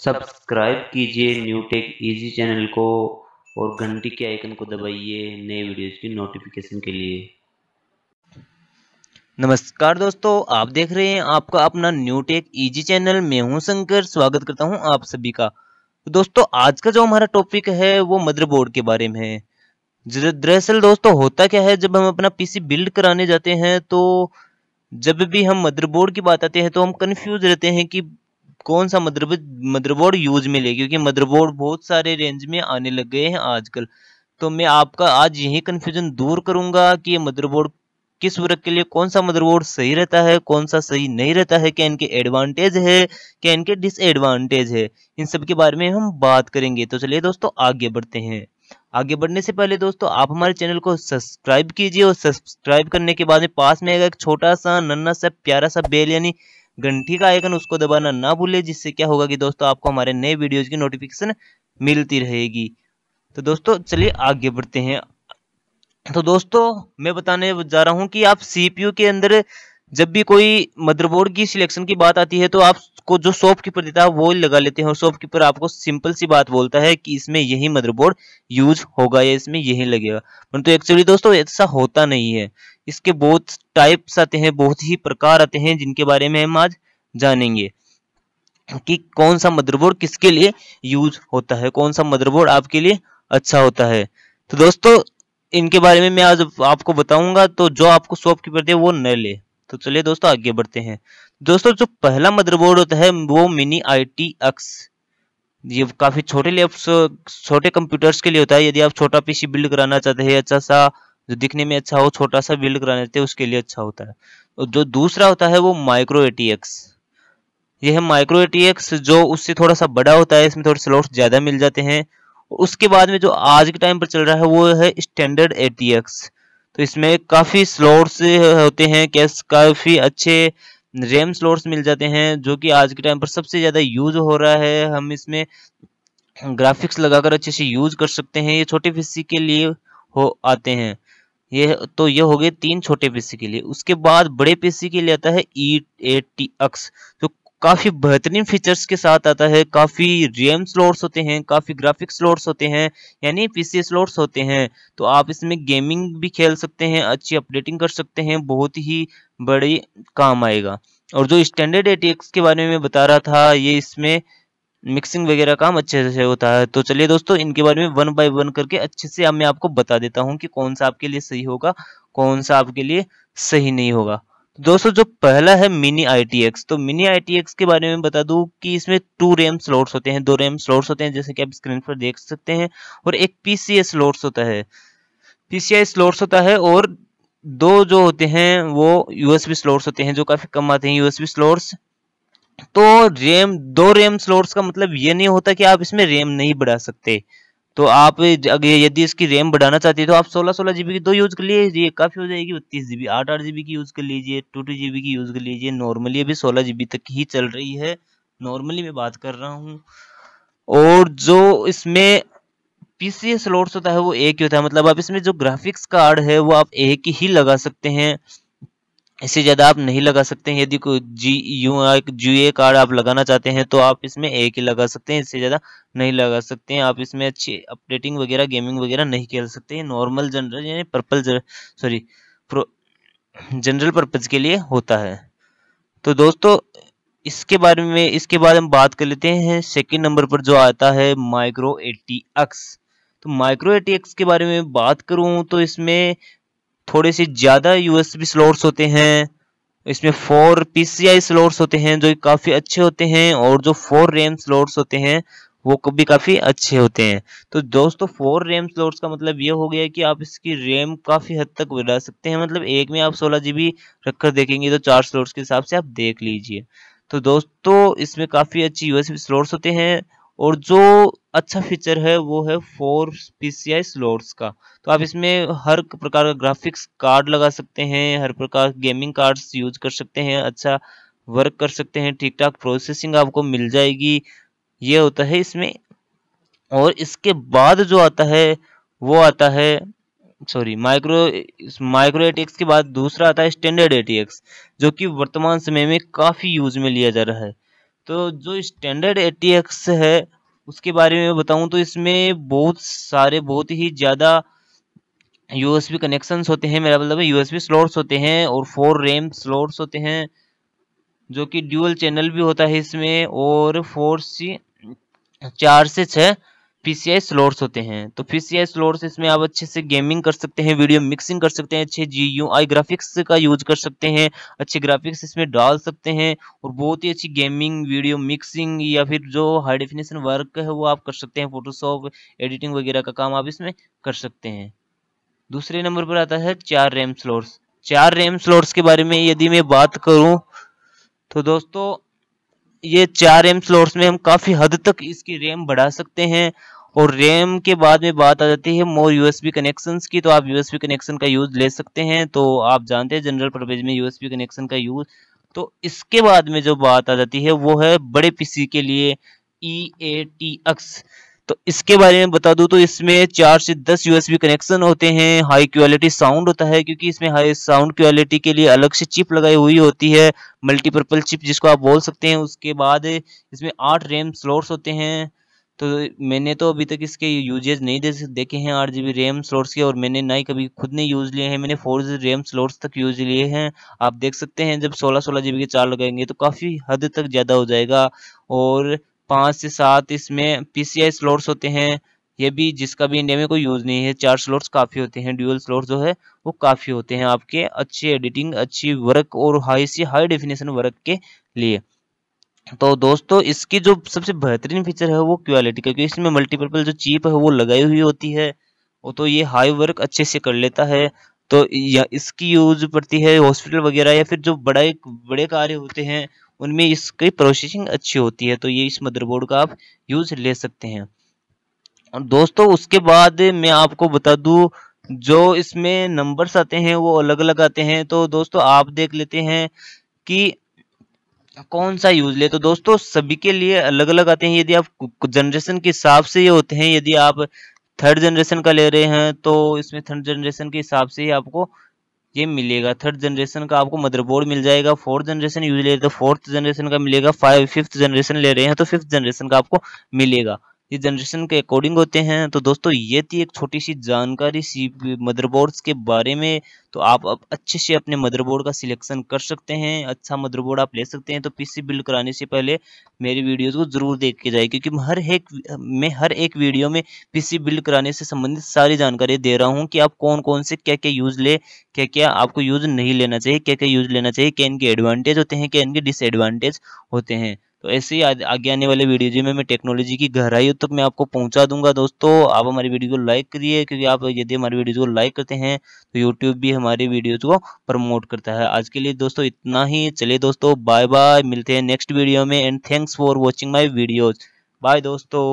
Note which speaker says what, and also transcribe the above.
Speaker 1: subscribe कीजिए new take easy channel को और घंटी के आइकन को दबाइए नए वीडियोज की नोटिफिकेशन के लिए नमस्कार दोस्तों आप देख रहे हैं आपका अपना न्यू टेक ईजी चैनल मैं हूं शंकर स्वागत करता हूं आप सभी का तो दोस्तों आज का जो हमारा टॉपिक है वो मदरबोर्ड के बारे में है दरअसल दोस्तों होता क्या है जब हम अपना पीसी बिल्ड कराने जाते हैं तो जब भी हम मदरबोर्ड की बात आते हैं तो हम कंफ्यूज रहते हैं कि कौन सा मदरबोर्ड मदरबोर्ड यूज में ले क्योंकि मदरबोर्ड बहुत सारे रेंज में आने लग गए हैं आजकल तो मैं आपका आज यही कन्फ्यूजन दूर करूंगा कि ये मदरबोर्ड किस वर्ग के लिए कौन सा मदरबोर्ड सही रहता है कौन सा सही नहीं रहता है क्या इनके एडवांटेज है क्या इनके डिसएडवांटेज है इन सब के बारे में हम बात करेंगे तो चलिए दोस्तों आगे बढ़ते हैं आगे बढ़ने से पहले दोस्तों आप हमारे चैनल को सब्सक्राइब कीजिए और सब्सक्राइब करने के बाद में पास में आएगा एक छोटा सा नन्ना सा प्यारा सा बेल यानी घंटी का आइकन उसको दबाना ना भूले जिससे क्या होगा कि दोस्तों आपको हमारे नए वीडियोज की नोटिफिकेशन मिलती रहेगी तो दोस्तों चलिए आगे बढ़ते हैं तो दोस्तों मैं बताने जा रहा हूं कि आप सीपीयू के अंदर जब भी कोई मदरबोर्ड की सिलेक्शन की बात आती है तो आपको जो शॉप कीपर देता है वो लगा लेते हैं और शॉप कीपर आपको सिंपल सी बात बोलता है कि इसमें यही मदरबोर्ड यूज होगा या इसमें यही लगेगा परंतु तो एक्चुअली दोस्तों ऐसा होता नहीं है इसके बहुत टाइप्स आते हैं बहुत ही प्रकार आते हैं जिनके बारे में हम आज जानेंगे कि कौन सा मदरबोर्ड किसके लिए यूज होता है कौन सा मदरबोर्ड आपके लिए अच्छा होता है तो दोस्तों इनके बारे में मैं आज आपको बताऊंगा तो जो आपको शॉपकीपर दे वो न ले तो चलिए दोस्तों आगे बढ़ते हैं दोस्तों जो पहला मदरबोर्ड होता है वो मिनी आई टी एक्स ये काफी छोटे छोटे कंप्यूटर्स के लिए होता है यदि आप छोटा पीसी बिल्ड कराना चाहते हैं अच्छा सा जो दिखने में अच्छा हो छोटा सा बिल्ड कराना चाहते हैं उसके लिए अच्छा होता है और जो दूसरा होता है वो माइक्रो एटीएक्स यह है माइक्रो एटीएक्स जो उससे थोड़ा सा बड़ा होता है इसमें थोड़े स्लॉट ज्यादा मिल जाते हैं उसके बाद में जो आज के टाइम पर चल रहा है वो है स्टैंडर्ड एटीएक्स तो इसमें काफ़ी स्लोट्स होते हैं कैस काफ़ी अच्छे रैम स्लोट्स मिल जाते हैं जो कि आज के टाइम पर सबसे ज़्यादा यूज हो रहा है हम इसमें ग्राफिक्स लगाकर अच्छे से यूज कर सकते हैं ये छोटे पीसी के लिए हो आते हैं ये तो ये हो गए तीन छोटे पीसी के लिए उसके बाद बड़े पीसी के लिए आता है ई टी एक्स जो काफ़ी बेहतरीन फीचर्स के साथ आता है काफ़ी रेम स्लोर्स होते हैं काफ़ी ग्राफिक्स स्लोर्स होते हैं यानी पीसी स्लोर्स होते हैं तो आप इसमें गेमिंग भी खेल सकते हैं अच्छी अपडेटिंग कर सकते हैं बहुत ही बड़ी काम आएगा और जो स्टैंडर्ड ए के बारे में बता रहा था ये इसमें मिक्सिंग वगैरह काम अच्छे से होता है तो चलिए दोस्तों इनके बारे में वन बाय वन करके अच्छे से अब मैं आपको बता देता हूँ कि कौन सा आपके लिए सही होगा कौन सा आपके लिए सही नहीं होगा दोस्तों जो पहला है मिनी आई तो मिनी आई के बारे में बता दूं कि इसमें टू रैम स्लॉट्स होते हैं दो रैम स्लॉट्स होते हैं जैसे कि आप स्क्रीन पर देख सकते हैं और एक पीसीए स्लॉट्स होता है पीसीआई स्लॉट्स होता है और दो जो होते हैं वो यूएसबी स्लॉट्स होते हैं जो काफी कम आते हैं यूएसबी स्लॉट्स तो रैम दो रैम स्लॉट्स का मतलब ये नहीं होता कि आप इसमें रैम नहीं बढ़ा सकते तो आप यदि इसकी रैम बढ़ाना चाहते हैं तो आप सोलह सोलह जीबी की दो यूज़ कर लीजिए काफ़ी हो जाएगी बत्तीस जीबी आठ आठ जीबी की यूज़ कर लीजिए टू टू जीबी की यूज़ कर लीजिए नॉर्मली अभी सोलह जीबी तक ही चल रही है नॉर्मली मैं बात कर रहा हूँ और जो इसमें पीसीएस स्लॉट्स होता है वो एक ही होता है मतलब आप इसमें जो ग्राफिक्स कार्ड है वो आप एक ही लगा सकते हैं इससे ज़्यादा आप नहीं लगा सकते हैं यदि कोई जी यू जी ए कार्ड आप लगाना चाहते हैं तो आप इसमें एक ही लगा सकते हैं इससे ज़्यादा नहीं लगा सकते हैं आप इसमें अच्छी अपडेटिंग वगैरह गेमिंग वगैरह नहीं खेल सकते हैं नॉर्मल जनरल यानी पर्पल सॉरी जनरल पर्पज़ के लिए होता है तो दोस्तों इसके बारे में इसके बाद हम बात कर लेते हैं सेकेंड नंबर पर जो आता है माइक्रो एटी तो माइक्रो एटी के बारे में बात करूं तो इसमें थोड़े से ज़्यादा यूएसबी स्लोट्स होते हैं इसमें फोर पीसीआई स्लोट्स होते हैं जो काफ़ी अच्छे होते हैं और जो फोर रैम स्लोट्स होते हैं वो भी काफ़ी अच्छे होते हैं तो दोस्तों फोर रैम स्लोट्स का मतलब ये हो गया कि आप इसकी रैम काफ़ी हद तक बढ़ा सकते हैं मतलब एक में आप सोलह जी रखकर देखेंगे तो चार स्लोट्स के हिसाब से आप देख लीजिए तो दोस्तों इसमें काफ़ी अच्छी यूएसबी स्लोट्स होते हैं और जो अच्छा फीचर है वो है four P C I slots का तो आप इसमें हर प्रकार का ग्राफिक्स कार्ड लगा सकते हैं हर प्रकार गेमिंग कार्ड्स यूज कर सकते हैं अच्छा वर्क कर सकते हैं ठीक ठाक प्रोसेसिंग आपको मिल जाएगी ये होता है इसमें और इसके बाद जो आता है वो आता है सॉरी माइक्रो माइक्रो एटीएक्स के बाद दूसरा आता है स्टैंडर्ड एटीएक्स जो कि वर्तमान समय में काफ़ी यूज में लिया जा रहा है तो जो स्टैंडर्ड ए है उसके बारे में बताऊं तो इसमें बहुत सारे बहुत ही ज़्यादा यूएसबी कनेक्शंस होते हैं मेरा मतलब है यूएसबी स्लॉट्स होते हैं और फोर रैम स्लॉट्स होते हैं जो कि ड्यूअल चैनल भी होता है इसमें और फोर सी चार से छः पीसीआई स्लोट्स होते हैं तो पीसीआई स्लोट्स इसमें आप अच्छे से गेमिंग कर सकते हैं वीडियो मिक्सिंग कर सकते हैं अच्छे जी यू आई ग्राफिक्स का यूज कर सकते हैं अच्छे ग्राफिक्स इसमें डाल सकते हैं और बहुत ही अच्छी गेमिंग वीडियो मिक्सिंग या फिर जो हाई डेफिनेशन वर्क है वो आप कर सकते हैं फोटोशॉप एडिटिंग वगैरह का काम आप इसमें कर सकते हैं दूसरे नंबर पर आता है चार रैम स्लोर्स चार रैम स्लोर्स के बारे में यदि मैं बात करूँ तो दोस्तों ये चार एम स्लोट्स में हम काफ़ी हद तक इसकी रैम बढ़ा सकते हैं और रैम के बाद में बात आ जाती है मोर यूएसबी कनेक्शंस की तो आप यूएसबी कनेक्शन का यूज़ ले सकते हैं तो आप जानते हैं जनरल परवेज में यूएसबी कनेक्शन का यूज़ तो इसके बाद में जो बात आ जाती है वो है बड़े पीसी के लिए ई ए टी एक्स तो इसके बारे में बता दूं तो इसमें चार से दस यूएसबी कनेक्शन होते हैं हाई क्वालिटी साउंड होता है क्योंकि इसमें हाई साउंड क्वालिटी के लिए अलग से चिप लगाई हुई होती है मल्टीपर्पल चिप जिसको आप बोल सकते हैं उसके बाद इसमें आठ रैम स्लोट्स होते हैं तो मैंने तो अभी तक इसके यूजेज नहीं देखे हैं आठ जी रैम स्लोट्स के और मैंने ना ही कभी खुद ने यूज़ लिए हैं मैंने फोर जी रैम स्लोट्स तक यूज लिए हैं आप देख सकते हैं जब सोलह सोलह जी के चार लगाएंगे तो काफ़ी हद तक ज़्यादा हो जाएगा और पाँच से सात इसमें पीसीआई स्लोट्स होते हैं ये भी जिसका भी इंडिया में कोई यूज़ नहीं है चार स्लोट्स काफ़ी होते हैं ड्यूअल स्लोट्स जो है वो काफ़ी होते हैं आपके अच्छी एडिटिंग अच्छी वर्क और हाई से हाई डेफिनेशन वर्क के लिए तो दोस्तों इसकी जो सबसे बेहतरीन फीचर है वो क्वालिटी क्योंकि इसमें मल्टीपर्पल जो चीप है वो लगाई हुई होती है वो तो ये हाई वर्क अच्छे से कर लेता है तो या इसकी यूज पड़ती है हॉस्पिटल वगैरह या फिर जो बड़ा बड़े कार्य होते हैं उनमें इसकी प्रोसेसिंग अच्छी होती है तो ये इस मदरबोर्ड का आप यूज ले सकते हैं और दोस्तों उसके बाद मैं आपको बता दू जो इसमें नंबर्स आते हैं वो अलग अलग आते हैं तो दोस्तों आप देख लेते हैं कि कौन सा यूज ले तो दोस्तों सभी के लिए अलग अलग आते हैं यदि आप जनरेशन के हिसाब से ये होते हैं यदि आप थर्ड जनरेशन का ले रहे हैं तो इसमें थर्ड जनरेशन के हिसाब से ही आपको ये मिलेगा थर्ड जनरेशन का आपको मदरबोर्ड मिल जाएगा फोर्थ जनरेशन यूज ले रहे फोर्थ जनरेशन का मिलेगा फाइव फिफ्थ जनरेशन ले रहे हैं तो फिफ्थ जनरेशन तो का आपको मिलेगा ये जनरेशन के अकॉर्डिंग होते हैं तो दोस्तों ये थी एक छोटी सी जानकारी सी मदरबोर्ड्स के बारे में तो आप अब अच्छे से अपने मदरबोर्ड का सिलेक्शन कर सकते हैं अच्छा मदरबोर्ड आप ले सकते हैं तो पीसी बिल्ड कराने से पहले मेरी वीडियोस को ज़रूर देख के जाए क्योंकि हर एक मैं हर एक वीडियो में पीसी बिल्ड कराने से संबंधित सारी जानकारी दे रहा हूँ कि आप कौन कौन से क्या क्या यूज़ ले क्या क्या आपको यूज़ नहीं लेना चाहिए क्या क्या यूज़ लेना चाहिए क्या इनके एडवांटेज होते हैं क्या इनके डिसएडवांटेज होते हैं तो ऐसे ही आगे आने वाले वीडियो जी में मैं टेक्नोलॉजी की गहराइयों तक मैं आपको पहुंचा दूंगा दोस्तों आप हमारी वीडियो को लाइक करिए क्योंकि आप यदि हमारी वीडियो को लाइक करते हैं तो यूट्यूब भी हमारी वीडियोज को प्रमोट करता है आज के लिए दोस्तों इतना ही चलिए दोस्तों बाय बाय मिलते हैं नेक्स्ट वीडियो में and thanks for watching my videos bye दोस्तों